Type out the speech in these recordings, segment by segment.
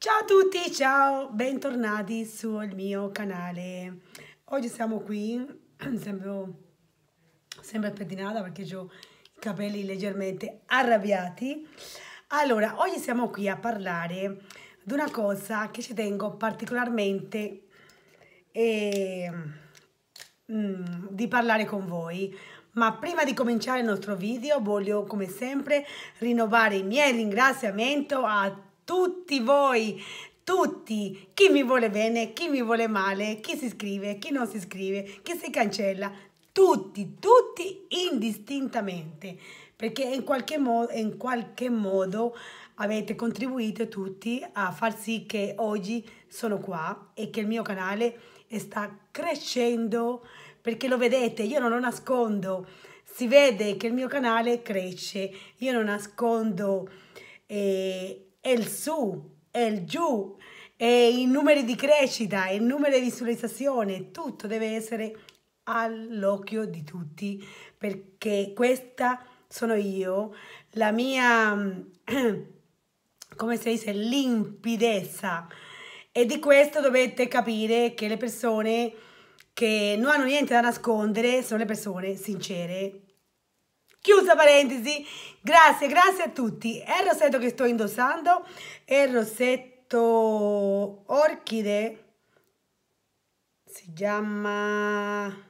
Ciao a tutti, ciao, bentornati sul mio canale. Oggi siamo qui, sembro sempre pettinata perché ho i capelli leggermente arrabbiati. Allora, oggi siamo qui a parlare di una cosa che ci tengo particolarmente eh, mh, mm, di parlare con voi. Ma prima di cominciare il nostro video voglio come sempre rinnovare i miei ringraziamenti a tutti tutti voi, tutti, chi mi vuole bene, chi mi vuole male, chi si iscrive, chi non si iscrive, chi si cancella, tutti, tutti indistintamente, perché in qualche, modo, in qualche modo avete contribuito tutti a far sì che oggi sono qua e che il mio canale sta crescendo, perché lo vedete, io non lo nascondo, si vede che il mio canale cresce, io non nascondo... Eh, e il su e il giù e i numeri di crescita e il numero di visualizzazione, tutto deve essere all'occhio di tutti perché questa sono io, la mia, come si dice, limpidezza e di questo dovete capire che le persone che non hanno niente da nascondere sono le persone sincere Chiusa parentesi, grazie, grazie a tutti. È il rossetto che sto indossando, è il rossetto orchide, si chiama...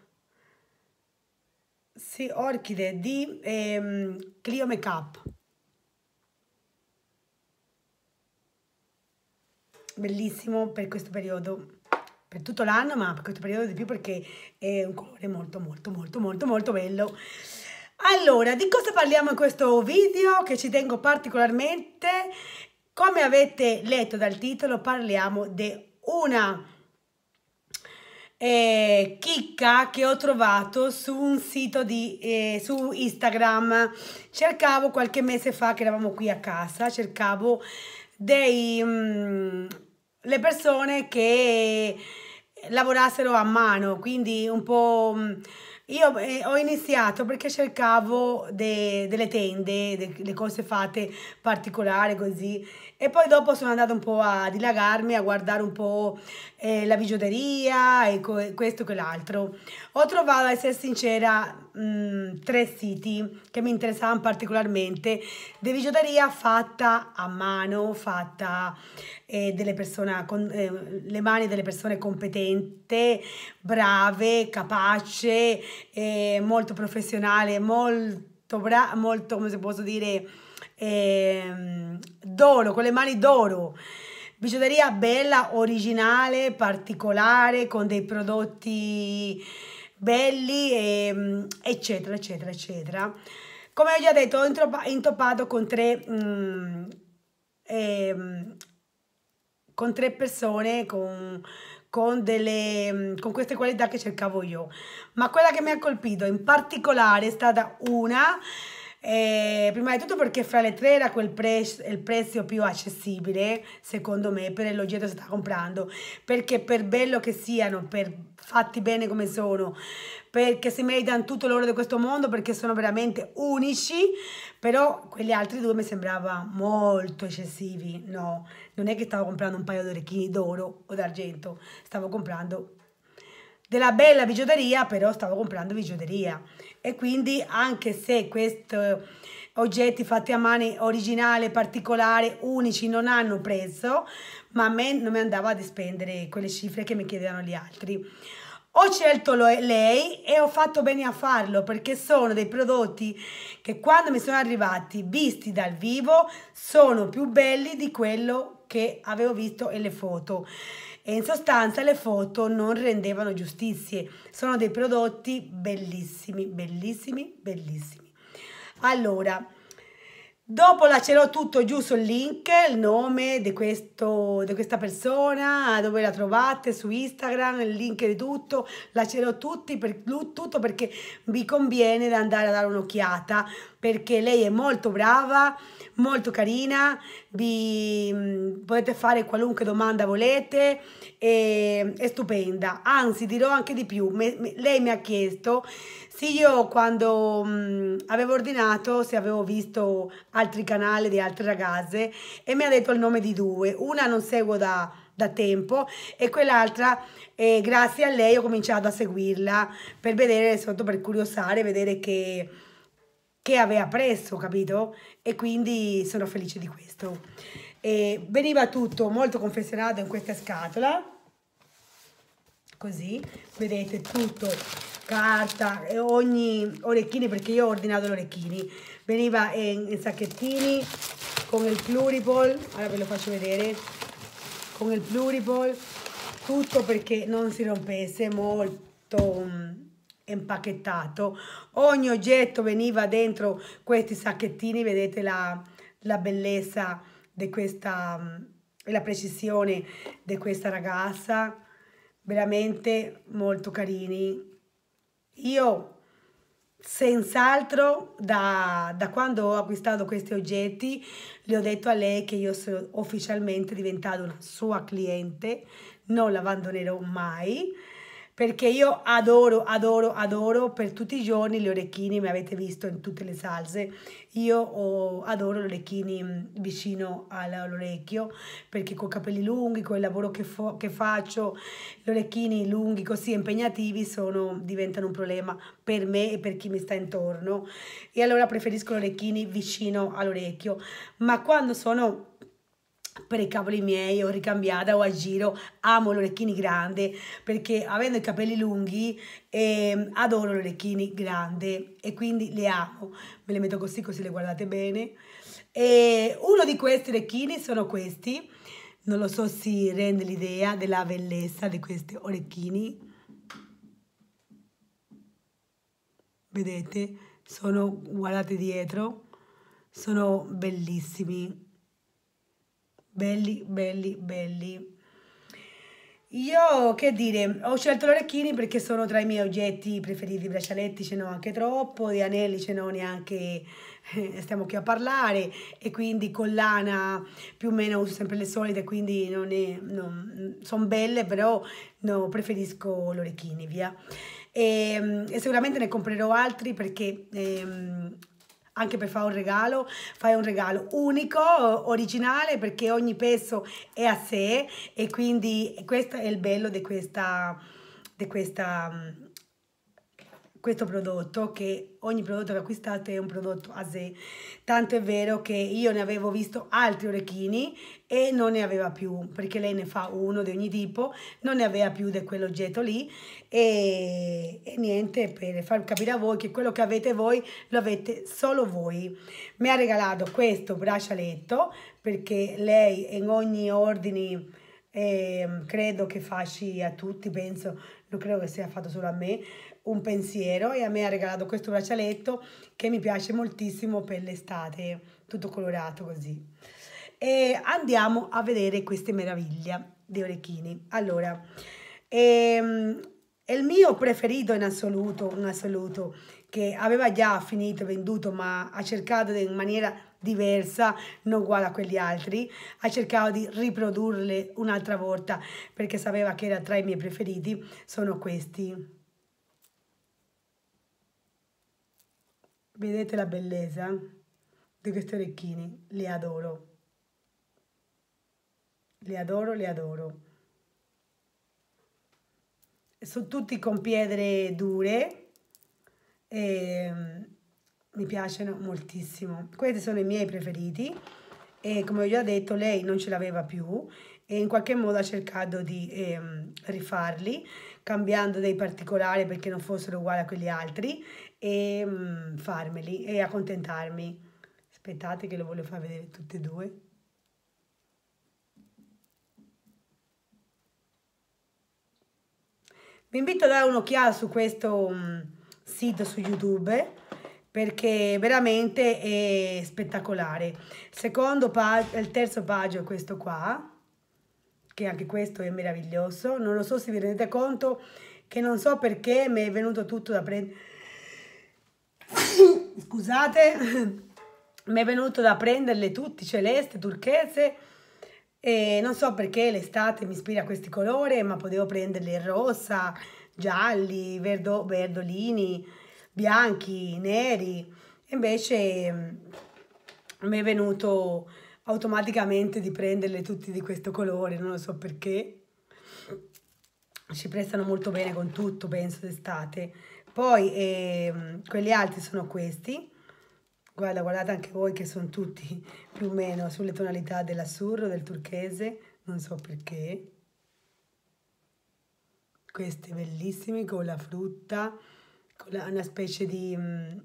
Sì, orchide di ehm, Clio Makeup. Bellissimo per questo periodo, per tutto l'anno, ma per questo periodo di più perché è un colore molto molto molto molto molto bello. Allora, di cosa parliamo in questo video che ci tengo particolarmente? Come avete letto dal titolo parliamo di una eh, chicca che ho trovato su un sito di, eh, su Instagram. Cercavo qualche mese fa che eravamo qui a casa, cercavo dei, mh, mm, le persone che lavorassero a mano, quindi un po'... Mh, mm, io eh, ho iniziato perché cercavo de, delle tende, de, delle cose fatte particolari così e poi dopo sono andata un po' a dilagarmi, a guardare un po' eh, la bigiotteria e questo e quell'altro. Ho trovato, ad essere sincera, mh, mm, tre siti che mi interessavano particolarmente di bigiotteria fatta a mano, fatta eh, delle persone con eh, le mani delle persone competenti, brave, capace, eh, molto professionale, molto, bra molto, come si posso dire eh, d'oro, con le mani d'oro. Bigiuteria bella, originale, particolare, con dei prodotti belli, e, ehm, eccetera, eccetera, eccetera. Come ho già detto, ho intoppato con tre, mm, eh, con tre persone, con, con, delle, mm, con queste qualità che cercavo io. Ma quella che mi ha colpito in particolare è stata una eh, prima di tutto perché fra le tre era quel pre il prezzo più accessibile, secondo me, per l'oggetto che sta comprando, perché per bello che siano, per fatti bene come sono, perché si meritano tutto l'oro di questo mondo, perché sono veramente unici, però quegli altri due mi sembravano molto eccessivi, no, non è che stavo comprando un paio di orecchini d'oro o d'argento, stavo comprando della bella bigioteria, però stavo comprando bigioteria e quindi anche se questi eh, oggetti fatti a mano originale, particolare, unici non hanno prezzo, ma a me non mi andava di spendere quelle cifre che mi chiedevano gli altri. Ho scelto lei e ho fatto bene a farlo perché sono dei prodotti che quando mi sono arrivati visti dal vivo sono più belli di quello che avevo visto e le foto e in sostanza le foto non rendevano giustizie. Sono dei prodotti bellissimi, bellissimi, bellissimi. Allora, dopo lascerò tutto giù sul link, il nome di, questo, di questa persona, dove la trovate, su Instagram, il link di tutto, lascerò tutti per, tutto perché vi conviene andare a dare un'occhiata perché lei è molto brava, molto carina, vi mm, potete fare qualunque domanda volete, è, è stupenda, anzi dirò anche di più, me, me, lei mi ha chiesto se io quando mh, mm, avevo ordinato, se avevo visto altri canali di altre ragazze e mi ha detto il nome di due, una non seguo da da tempo e quell'altra eh, grazie a lei ho cominciato a seguirla per vedere sotto per curiosare vedere che che aveva preso, capito? E quindi sono felice di questo. E veniva tutto molto confezionato in questa scatola, così, vedete tutto, carta, ogni orecchini, perché io ho ordinato gli orecchini, veniva in, in sacchettini con il pluripol, ora ve lo faccio vedere, con il pluripol, tutto perché non si rompesse molto mm, impacchettato. Ogni oggetto veniva dentro questi sacchettini, vedete la, la bellezza di questa, mm, la precisione di questa ragazza, veramente molto carini. Io Senz'altro, da, da, quando ho acquistato questi oggetti, le ho detto a lei che io sono ufficialmente diventata una sua cliente, non l'abbandonerò mai perché io adoro, adoro, adoro per tutti i giorni le orecchini, mi avete visto in tutte le salse, io oh, adoro gli orecchini mm, vicino all'orecchio perché con i capelli lunghi, con il lavoro che, che faccio, gli orecchini lunghi così impegnativi sono, diventano un problema per me e per chi mi sta intorno e allora preferisco gli orecchini vicino all'orecchio, ma quando sono per i capelli miei ho ricambiata o a giro amo gli orecchini grandi perché avendo i capelli lunghi eh, adoro gli orecchini grandi e quindi li amo me le metto così così le guardate bene e uno di questi orecchini sono questi non lo so se rende l'idea della bellezza di questi orecchini vedete sono guardate dietro sono bellissimi belli, belli, belli. Io, che dire, ho scelto l'orecchini perché sono tra i miei oggetti preferiti, braccialetti ce n'ho anche troppo, di anelli ce n'ho neanche, eh, stiamo qui a parlare, e quindi collana più o meno uso sempre le solite, quindi non è, non, sono belle, però no, preferisco l'orecchini, via. E, ehm, e, sicuramente ne comprerò altri perché... Ehm, anche per fare un regalo, fai un regalo unico, originale, perché ogni pezzo è a sé e quindi questo è il bello di questa, di questa mm, questo prodotto che ogni prodotto che acquistate è un prodotto a sé tanto è vero che io ne avevo visto altri orecchini e non ne aveva più perché lei ne fa uno di ogni tipo non ne aveva più di quell'oggetto lì e, e, niente per far capire a voi che quello che avete voi lo avete solo voi mi ha regalato questo braccialetto perché lei in ogni ordine eh, credo che facci a tutti penso non credo che sia fatto solo a me un pensiero e a me ha regalato questo braccialetto che mi piace moltissimo per l'estate, tutto colorato così. E andiamo a vedere queste meraviglie di orecchini. Allora, ehm, è il mio preferito in assoluto, in assoluto, che aveva già finito, venduto, ma ha cercato in maniera diversa, non uguale a quegli altri, ha cercato di riprodurle un'altra volta perché sapeva che era tra i miei preferiti, sono questi. Vedete la bellezza di questi orecchini? Li adoro. Li adoro, li adoro. Sono tutti con pietre dure e mm, mi piacciono moltissimo. Questi sono i miei preferiti e come ho già detto lei non ce l'aveva più e in qualche modo ha cercato di ehm, rifarli cambiando dei particolari perché non fossero uguali a quelli altri e mm, farmeli e accontentarmi. Aspettate che lo voglio far vedere tutti e due. Vi invito a dare un'occhiata su questo mm, sito su YouTube perché veramente è spettacolare. Secondo pagio, il terzo pagio è questo qua, che anche questo è meraviglioso. Non lo so se vi rendete conto che non so perché mi è venuto tutto da prendere scusate, mi è venuto da prenderle tutti, celeste, turchese, e non so perché l'estate mi ispira a questi colori, ma potevo prenderle rossa, gialli, verdo, verdolini, bianchi, neri, invece mm, mi è venuto automaticamente di prenderle tutti di questo colore, non lo so perché. Ci prestano molto bene con tutto, penso, d'estate. Poi eh, quelli alti sono questi. Guarda, guardate anche voi che sono tutti più o meno sulle tonalità dell'assurro del turchese, non so perché. Questi bellissimi con la frutta, con la, una specie di, mm,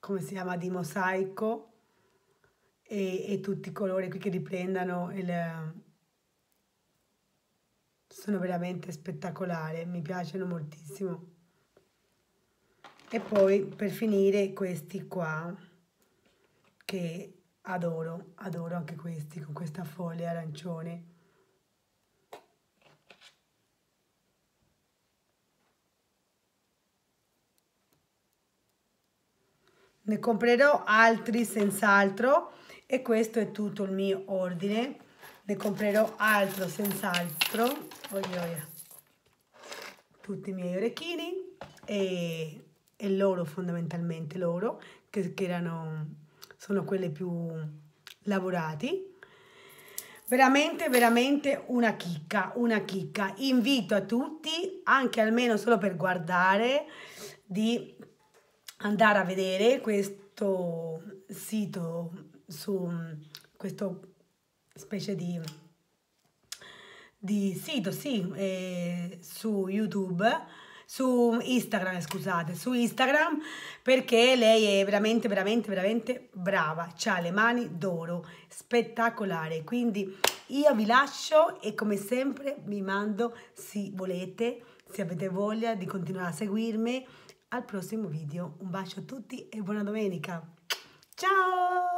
come si chiama, di mosaico e, e tutti i colori qui che riprendano il, sono veramente spettacolari, mi piacciono moltissimo. E poi per finire questi qua che adoro, adoro anche questi con questa foglia arancione. Ne comprerò altri senz'altro e questo è tutto il mio ordine ne comprerò altro senz'altro voglio eh, tutti i miei orecchini e, e loro fondamentalmente loro che, che erano sono quelle più lavorati veramente veramente una chicca una chicca invito a tutti anche almeno solo per guardare di andare a vedere questo sito su questo specie di, di sito, sì, eh, su YouTube, su Instagram, scusate, su Instagram, perché lei è veramente, veramente, veramente brava, ha le mani d'oro, spettacolare, quindi io vi lascio e come sempre vi mando, se volete, se avete voglia di continuare a seguirmi, al prossimo video. Un bacio a tutti e buona domenica. Ciao!